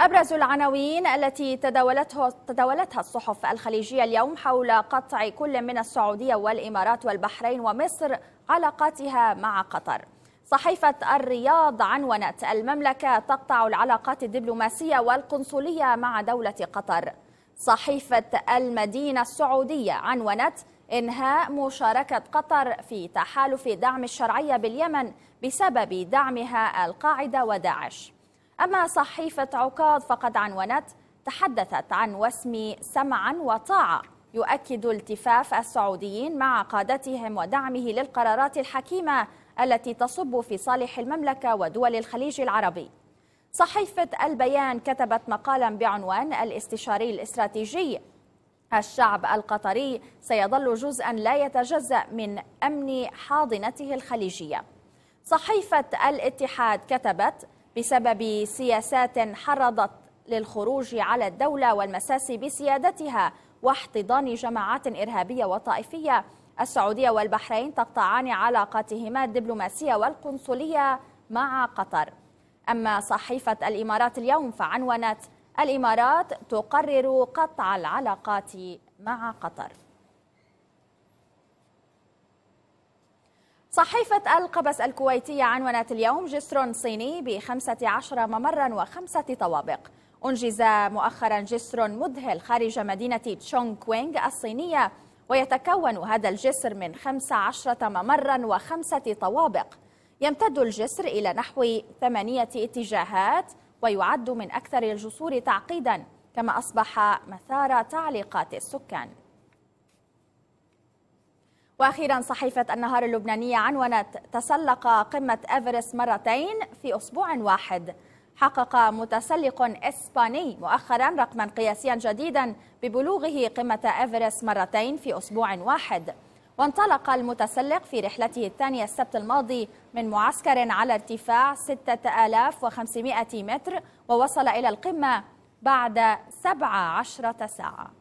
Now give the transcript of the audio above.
أبرز العناوين التي تداولته تداولتها الصحف الخليجية اليوم حول قطع كل من السعودية والإمارات والبحرين ومصر علاقاتها مع قطر صحيفة الرياض عنونت المملكة تقطع العلاقات الدبلوماسية والقنصلية مع دولة قطر صحيفة المدينة السعودية عنونت إنهاء مشاركة قطر في تحالف دعم الشرعية باليمن بسبب دعمها القاعدة وداعش أما صحيفة عكاظ فقد عنونت تحدثت عن وسم سمعا وطاعة يؤكد التفاف السعوديين مع قادتهم ودعمه للقرارات الحكيمة التي تصب في صالح المملكة ودول الخليج العربي صحيفة البيان كتبت مقالا بعنوان الاستشاري الاستراتيجي الشعب القطري سيظل جزءا لا يتجزأ من أمن حاضنته الخليجية صحيفة الاتحاد كتبت بسبب سياسات حرضت للخروج على الدولة والمساس بسيادتها واحتضان جماعات إرهابية وطائفية السعودية والبحرين تقطعان علاقاتهما الدبلوماسية والقنصلية مع قطر أما صحيفة الإمارات اليوم فعنونت الإمارات تقرر قطع العلاقات مع قطر صحيفة القبس الكويتية عنونت اليوم جسر صيني بخمسة عشر ممرا وخمسة طوابق أنجز مؤخرا جسر مذهل خارج مدينة تشونغ كوينغ الصينية ويتكون هذا الجسر من خمسة عشرة ممرا وخمسة طوابق يمتد الجسر إلى نحو ثمانية اتجاهات ويعد من أكثر الجسور تعقيدا كما أصبح مثار تعليقات السكان واخيرا صحيفه النهار اللبنانيه عنونت تسلق قمه ايفرست مرتين في اسبوع واحد حقق متسلق اسباني مؤخرا رقما قياسيا جديدا ببلوغه قمه ايفرست مرتين في اسبوع واحد وانطلق المتسلق في رحلته الثانية السبت الماضي من معسكر على ارتفاع 6500 متر ووصل إلى القمة بعد 17 ساعة